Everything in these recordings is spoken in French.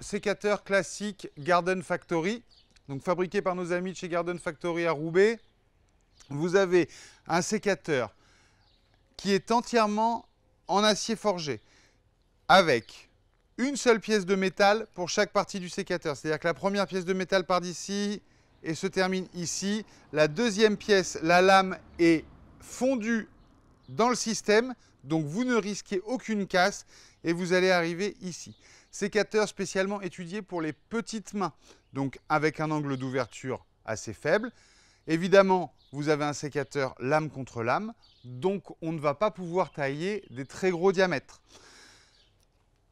sécateur classique Garden Factory, donc fabriqué par nos amis de chez Garden Factory à Roubaix. Vous avez un sécateur qui est entièrement en acier forgé, avec une seule pièce de métal pour chaque partie du sécateur. C'est-à-dire que la première pièce de métal part d'ici et se termine ici. La deuxième pièce, la lame, est fondue dans le système, donc vous ne risquez aucune casse et vous allez arriver ici. Sécateur spécialement étudié pour les petites mains, donc avec un angle d'ouverture assez faible. Évidemment, vous avez un sécateur lame contre lame, donc on ne va pas pouvoir tailler des très gros diamètres.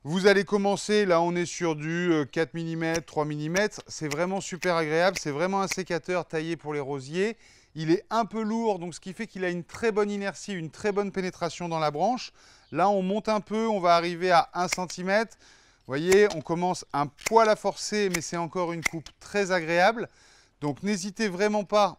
Vous allez commencer, là on est sur du 4 mm, 3 mm, c'est vraiment super agréable, c'est vraiment un sécateur taillé pour les rosiers. Il est un peu lourd, donc ce qui fait qu'il a une très bonne inertie, une très bonne pénétration dans la branche. Là on monte un peu, on va arriver à 1 cm, voyez, on commence un poil à forcer, mais c'est encore une coupe très agréable. Donc n'hésitez vraiment pas,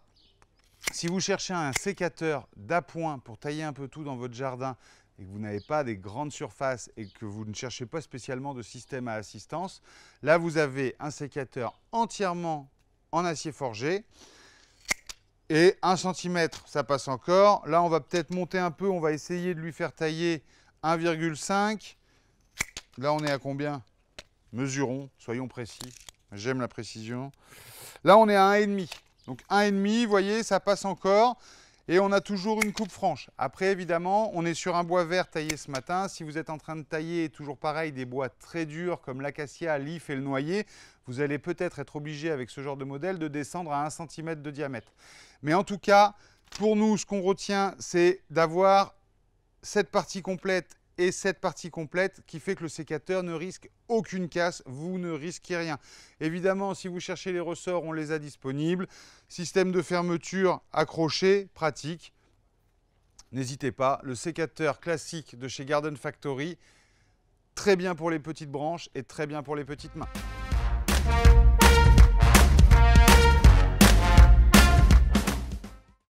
si vous cherchez un sécateur d'appoint pour tailler un peu tout dans votre jardin et que vous n'avez pas des grandes surfaces et que vous ne cherchez pas spécialement de système à assistance, là vous avez un sécateur entièrement en acier forgé. Et 1 cm, ça passe encore. Là, on va peut-être monter un peu. On va essayer de lui faire tailler 1,5 Là, on est à combien Mesurons, soyons précis. J'aime la précision. Là, on est à 1,5. Donc 1,5, vous voyez, ça passe encore. Et on a toujours une coupe franche. Après, évidemment, on est sur un bois vert taillé ce matin. Si vous êtes en train de tailler, toujours pareil, des bois très durs comme l'acacia, l'if et le noyer, vous allez peut-être être obligé, avec ce genre de modèle, de descendre à 1 cm de diamètre. Mais en tout cas, pour nous, ce qu'on retient, c'est d'avoir cette partie complète et cette partie complète qui fait que le sécateur ne risque aucune casse, vous ne risquez rien. Évidemment, si vous cherchez les ressorts, on les a disponibles. Système de fermeture accroché, pratique. N'hésitez pas, le sécateur classique de chez Garden Factory, très bien pour les petites branches et très bien pour les petites mains.